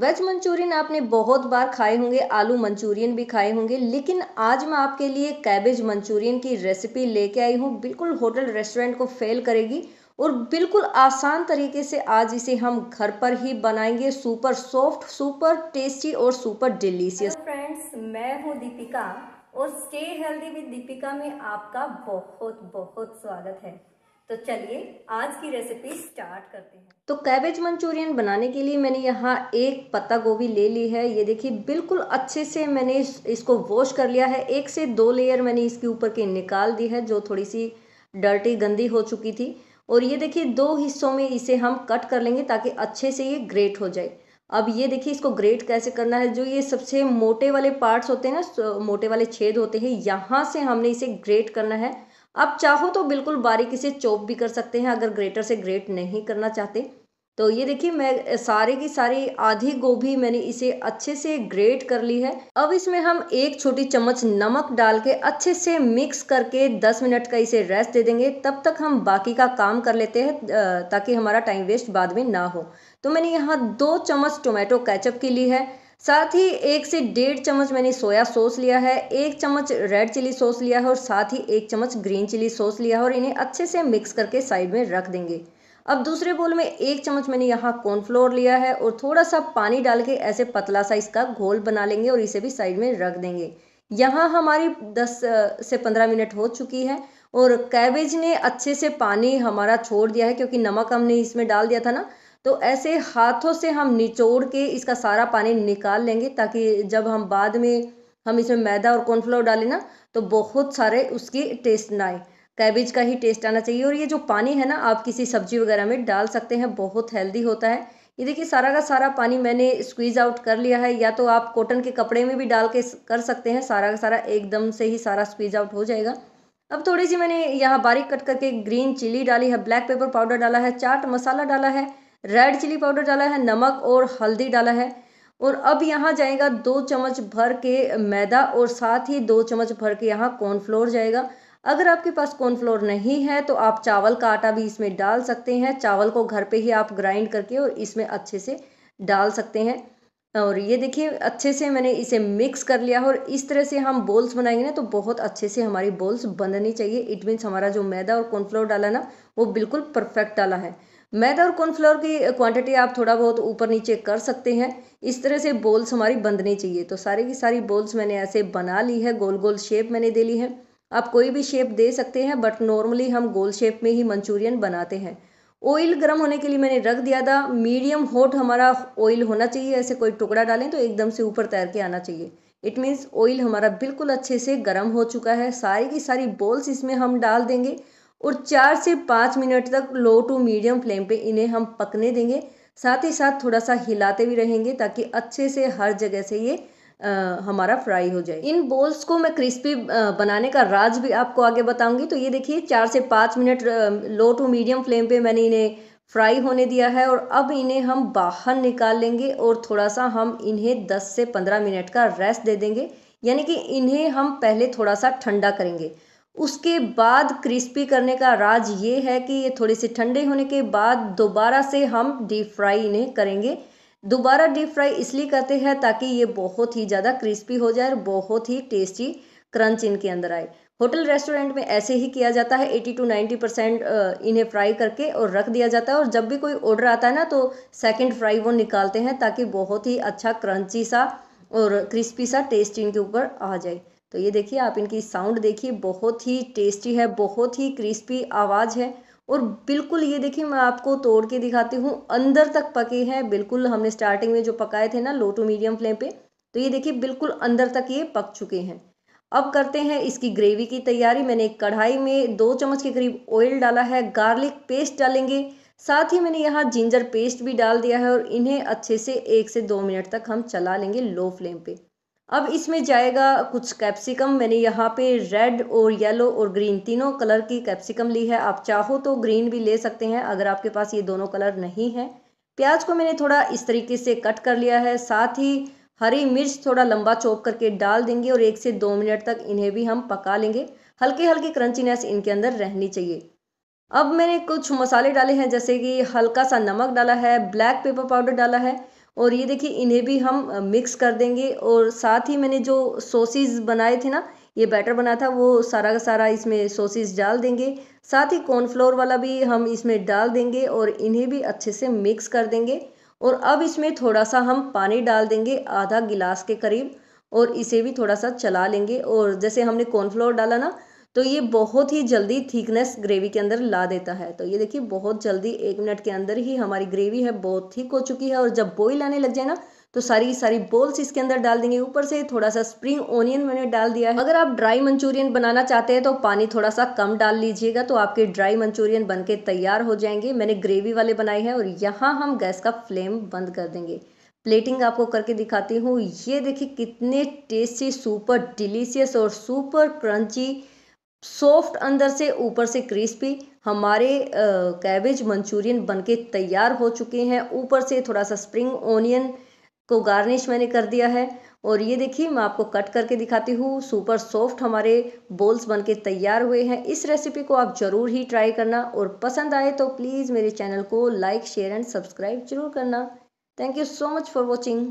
veg Manchurian आपने बहुत बार खाए होंगे आलू मंचूरियन भी खाए होंगे लेकिन आज मैं आपके लिए कैबेज मंचूरियन की रेसिपी लेके आई हूँ बिल्कुल होटल रेस्टोरेंट को फेल करेगी और बिल्कुल आसान तरीके से आज इसे हम घर पर ही बनाएंगे सुपर सॉफ्ट सुपर टेस्टी और सुपर डिलीशियस फ्रेंड्स मैं हूँ दीपिका और स्टे हेल्दी विद दीपिका में आपका बहुत बहुत स्वागत है तो चलिए आज की रेसिपी स्टार्ट करते हैं तो कैबेज मंचूरियन बनाने के लिए मैंने यहाँ एक पत्ता गोभी ले ली है ये देखिए बिल्कुल अच्छे से मैंने इसको वॉश कर लिया है एक से दो लेयर मैंने इसके ऊपर के निकाल दी है जो थोड़ी सी डर्टी गंदी हो चुकी थी और ये देखिए दो हिस्सों में इसे हम कट कर लेंगे ताकि अच्छे से ये ग्रेट हो जाए अब ये देखिए इसको ग्रेट कैसे करना है जो ये सबसे मोटे वाले पार्ट्स होते हैं ना मोटे वाले छेद होते हैं यहाँ से हमने इसे ग्रेट करना है आप चाहो तो बिल्कुल बारीकी से चॉप भी कर सकते हैं अगर ग्रेटर से ग्रेट नहीं करना चाहते तो ये देखिए मैं सारे की सारी आधी गोभी मैंने इसे अच्छे से ग्रेट कर ली है अब इसमें हम एक छोटी चम्मच नमक डाल के अच्छे से मिक्स करके 10 मिनट का इसे रेस्ट दे देंगे तब तक हम बाकी का काम कर लेते हैं ताकि हमारा टाइम वेस्ट बाद में ना हो तो मैंने यहाँ दो चम्मच टोमेटो कैचअप की ली है साथ ही एक से डेढ़ चम्मच मैंने सोया सॉस लिया है एक चम्मच रेड चिली सॉस लिया है और साथ ही एक चम्मच ग्रीन चिली सॉस लिया है और इन्हें अच्छे से मिक्स करके साइड में रख देंगे अब दूसरे बोल में एक चम्मच मैंने यहाँ कॉर्नफ्लोर लिया है और थोड़ा सा पानी डाल के ऐसे पतला सा इसका घोल बना लेंगे और इसे भी साइड में रख देंगे यहाँ हमारी 10 से 15 मिनट हो चुकी है और कैबेज ने अच्छे से पानी हमारा छोड़ दिया है क्योंकि नमक हमने इसमें डाल दिया था ना तो ऐसे हाथों से हम निचोड़ के इसका सारा पानी निकाल लेंगे ताकि जब हम बाद में हम इसमें मैदा और कॉर्नफ्लोर डालें ना तो बहुत सारे उसकी टेस्ट ना आए कैबेज का ही टेस्ट आना चाहिए और ये जो पानी है ना आप किसी सब्जी वगैरह में डाल सकते हैं बहुत हेल्दी होता है ये देखिए सारा का सारा पानी मैंने स्क्वीज़ आउट कर लिया है या तो आप कॉटन के कपड़े में भी डाल के कर सकते हैं सारा का सारा एकदम से ही सारा स्क्वीज़ आउट हो जाएगा अब थोड़ी सी मैंने यहाँ बारीक कट करके ग्रीन चिली डाली है ब्लैक पेपर पाउडर डाला है चाट मसाला डाला है रेड चिली पाउडर डाला है नमक और हल्दी डाला है और अब यहाँ जाएगा दो चम्मच भर के मैदा और साथ ही दो चम्मच भर के यहाँ कॉर्नफ्लोर जाएगा अगर आपके पास कॉर्नफ्लोर नहीं है तो आप चावल का आटा भी इसमें डाल सकते हैं चावल को घर पे ही आप ग्राइंड करके और इसमें अच्छे से डाल सकते हैं और ये देखिए अच्छे से मैंने इसे मिक्स कर लिया और इस तरह से हम बोल्स बनाएंगे ना तो बहुत अच्छे से हमारी बोल्स बननी चाहिए इट मीन्स हमारा जो मैदा और कॉर्नफ्लोर डाला ना वो बिल्कुल परफेक्ट डाला है मैदा और कॉर्नफ्लोर की क्वांटिटी आप थोड़ा बहुत ऊपर नीचे कर सकते हैं इस तरह से बोल्स हमारी बंधनी चाहिए तो सारे की सारी बोल्स मैंने ऐसे बना ली है गोल गोल शेप मैंने दे ली है आप कोई भी शेप दे सकते हैं बट नॉर्मली हम गोल शेप में ही मंचूरियन बनाते हैं ऑयल गर्म होने के लिए मैंने रख दिया था मीडियम हॉट हमारा ऑयल होना चाहिए ऐसे कोई टुकड़ा डालें तो एकदम से ऊपर तैर के आना चाहिए इट मीन्स ऑयल हमारा बिल्कुल अच्छे से गर्म हो चुका है सारी की सारी बॉल्स इसमें हम डाल देंगे और चार से पाँच मिनट तक लो टू मीडियम फ्लेम पे इन्हें हम पकने देंगे साथ ही साथ थोड़ा सा हिलाते भी रहेंगे ताकि अच्छे से हर जगह से ये आ, हमारा फ्राई हो जाए इन बोल्स को मैं क्रिस्पी बनाने का राज भी आपको आगे बताऊंगी तो ये देखिए चार से पाँच minute low to medium flame पे मैंने इन्हें फ्राई होने दिया है और अब इन्हें हम बाहर निकाल लेंगे और थोड़ा सा हम इन्हें दस से पंद्रह मिनट का रेस्ट दे देंगे यानी कि इन्हें हम पहले थोड़ा सा ठंडा करेंगे उसके बाद क्रिस्पी करने का राज ये है कि ये थोड़े से ठंडे होने के बाद दोबारा से हम डीप फ्राई इन्हें करेंगे दोबारा डीप फ्राई इसलिए करते हैं ताकि ये बहुत ही ज़्यादा क्रिस्पी हो जाए और बहुत ही टेस्टी क्रंच इनके अंदर आए होटल रेस्टोरेंट में ऐसे ही किया जाता है 80 टू 90 परसेंट इन्हें फ्राई करके और रख दिया जाता है और जब भी कोई ऑर्डर आता है ना तो सेकंड फ्राई वो निकालते हैं ताकि बहुत ही अच्छा क्रंची सा और क्रिस्पी सा टेस्ट इनके ऊपर आ जाए तो ये देखिए आप इनकी साउंड देखिए बहुत ही टेस्टी है बहुत ही क्रिस्पी आवाज़ है और बिल्कुल ये देखिए मैं आपको तोड़ के दिखाती हूँ अंदर तक पके हैं बिल्कुल हमने स्टार्टिंग में जो पकाए थे ना लो टू मीडियम फ्लेम पे तो ये देखिए बिल्कुल अंदर तक ये पक चुके हैं अब करते हैं इसकी ग्रेवी की तैयारी मैंने कढ़ाई में दो चम्मच के करीब ऑयल डाला है गार्लिक पेस्ट डालेंगे साथ ही मैंने यहाँ जिंजर पेस्ट भी डाल दिया है और इन्हें अच्छे से एक से दो मिनट तक हम चला लेंगे लो फ्लेम पे अब इसमें जाएगा कुछ कैप्सिकम मैंने यहाँ पे रेड और येलो और ग्रीन तीनों कलर की कैप्सिकम ली है आप चाहो तो ग्रीन भी ले सकते हैं अगर आपके पास ये दोनों कलर नहीं है प्याज को मैंने थोड़ा इस तरीके से कट कर लिया है साथ ही हरी मिर्च थोड़ा लंबा चौक करके डाल देंगे और एक से दो मिनट तक इन्हें भी हम पका लेंगे हल्के हल्के क्रंचीनेस इनके अंदर रहनी चाहिए अब मैंने कुछ मसाले डाले हैं जैसे कि हल्का सा नमक डाला है ब्लैक पेपर पाउडर डाला है और ये देखिए इन्हें भी हम मिक्स कर देंगे और साथ ही मैंने जो सॉसेज बनाए थे ना ये बैटर बना था वो सारा का सारा इसमें सॉसेज डाल देंगे साथ ही कॉर्नफ्लोर वाला भी हम इसमें डाल देंगे और इन्हें भी अच्छे से मिक्स कर देंगे और अब इसमें थोड़ा सा हम पानी डाल देंगे आधा गिलास के करीब और इसे भी थोड़ा सा चला लेंगे और जैसे हमने कॉर्नफ्लोर डाला ना तो ये बहुत ही जल्दी थिकनेस ग्रेवी के अंदर ला देता है तो ये देखिए बहुत जल्दी एक मिनट के अंदर ही हमारी ग्रेवी है बहुत थिक हो चुकी है और जब बॉईल आने लग जाए ना तो सारी सारी बोल्स इसके अंदर डाल देंगे ऊपर से थोड़ा सा स्प्रिंग ऑनियन मैंने डाल दिया है अगर आप ड्राई मंचूरियन बनाना चाहते हैं तो पानी थोड़ा सा कम डाल लीजिएगा तो आपके ड्राई मंचूरियन बन के तैयार हो जाएंगे मैंने ग्रेवी वाले बनाए हैं और यहाँ हम गैस का फ्लेम बंद कर देंगे प्लेटिंग आपको करके दिखाती हूँ ये देखिए कितने टेस्टी सुपर डिलीशियस और सुपर क्रंची सॉफ्ट अंदर से ऊपर से क्रिस्पी हमारे कैबेज मंचूरियन बनके तैयार हो चुके हैं ऊपर से थोड़ा सा स्प्रिंग ओनियन को गार्निश मैंने कर दिया है और ये देखिए मैं आपको कट करके दिखाती हूँ सुपर सॉफ्ट हमारे बोल्स बनके तैयार हुए हैं इस रेसिपी को आप ज़रूर ही ट्राई करना और पसंद आए तो प्लीज़ मेरे चैनल को लाइक शेयर एंड सब्सक्राइब जरूर करना thank you so much for watching